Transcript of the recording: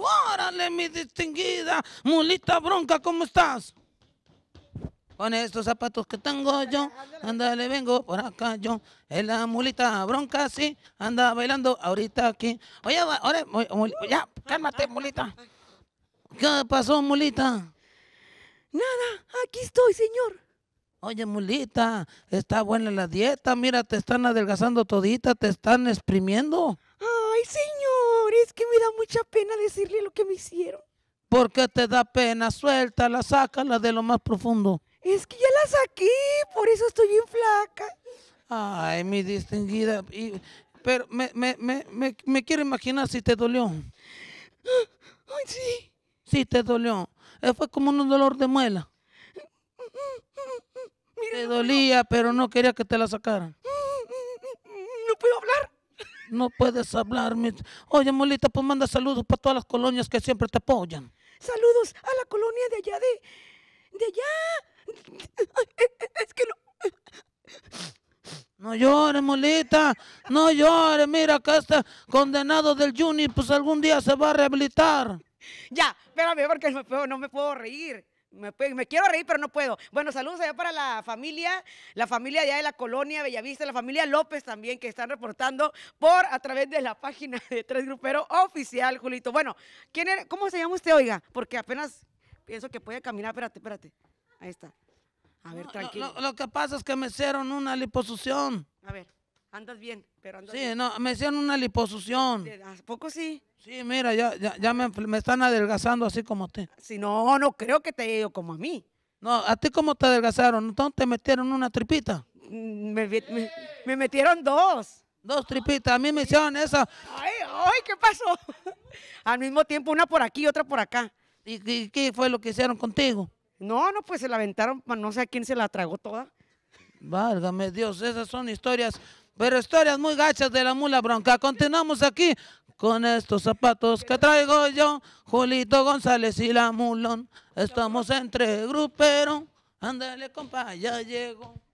¡Órale, mi distinguida! Mulita bronca, ¿cómo estás? Con estos zapatos que tengo yo, ándale, vengo por acá yo. Es la mulita bronca, sí, anda bailando ahorita aquí. Oye, oye, ya, cálmate, mulita. ¿Qué pasó, mulita? Nada, aquí estoy, señor. Oye, mulita, está buena la dieta, mira, te están adelgazando todita, te están exprimiendo. Ay, sí! es que me da mucha pena decirle lo que me hicieron. Porque te da pena? suelta, la saca, la de lo más profundo. Es que ya la saqué, por eso estoy bien flaca. Ay, mi distinguida. pero me, quiero imaginar si te dolió. Ay, sí. Sí, te dolió. Eh, fue como un dolor de muela. Mm, mm, mm, te dolía, pero no quería que te la sacaran. No puedes hablar, Oye, Molita, pues manda saludos para todas las colonias que siempre te apoyan. Saludos a la colonia de allá, de... De allá. Es que no... No llores, Molita, no llores, mira acá está condenado del Juni pues algún día se va a rehabilitar. Ya, espérame porque no me puedo reír. Me, quiero reír, pero no puedo. Bueno, saludos allá para la familia, la familia allá de la colonia Bellavista, la familia López también, que están reportando por a través de la página de Tres Grupero Oficial, Julito. Bueno, ¿quién ¿cómo se llama usted, oiga? Porque apenas pienso que puede caminar. Espérate, espérate. Ahí está. A ver, tranquilo. Lo, que pasa es que me hicieron una liposucción. A ver. Andas bien, pero andas Sí, no, me hicieron una liposucción. ¿A poco sí? Sí, mira, ya, ya, ya me, están adelgazando así como a ti. Sí, no, no creo que te haya ido como a mí. No, ¿a ti cómo te adelgazaron? ¿Entonces te metieron una tripita? Mm, me, metieron dos. Dos tripitas, a mí me hicieron esa. Ay, ay, ¿qué pasó? Al mismo tiempo, una por aquí y otra por acá. ¿Y, ¿Y, qué fue lo que hicieron contigo? No, no, pues se la aventaron, no sé a quién se la tragó toda. Válgame Dios, esas son historias pero historias muy gachas de la mula bronca. Continuamos aquí con estos zapatos que traigo yo, Julito González y la mulón. Estamos entre pero Ándale, compa, ya llegó.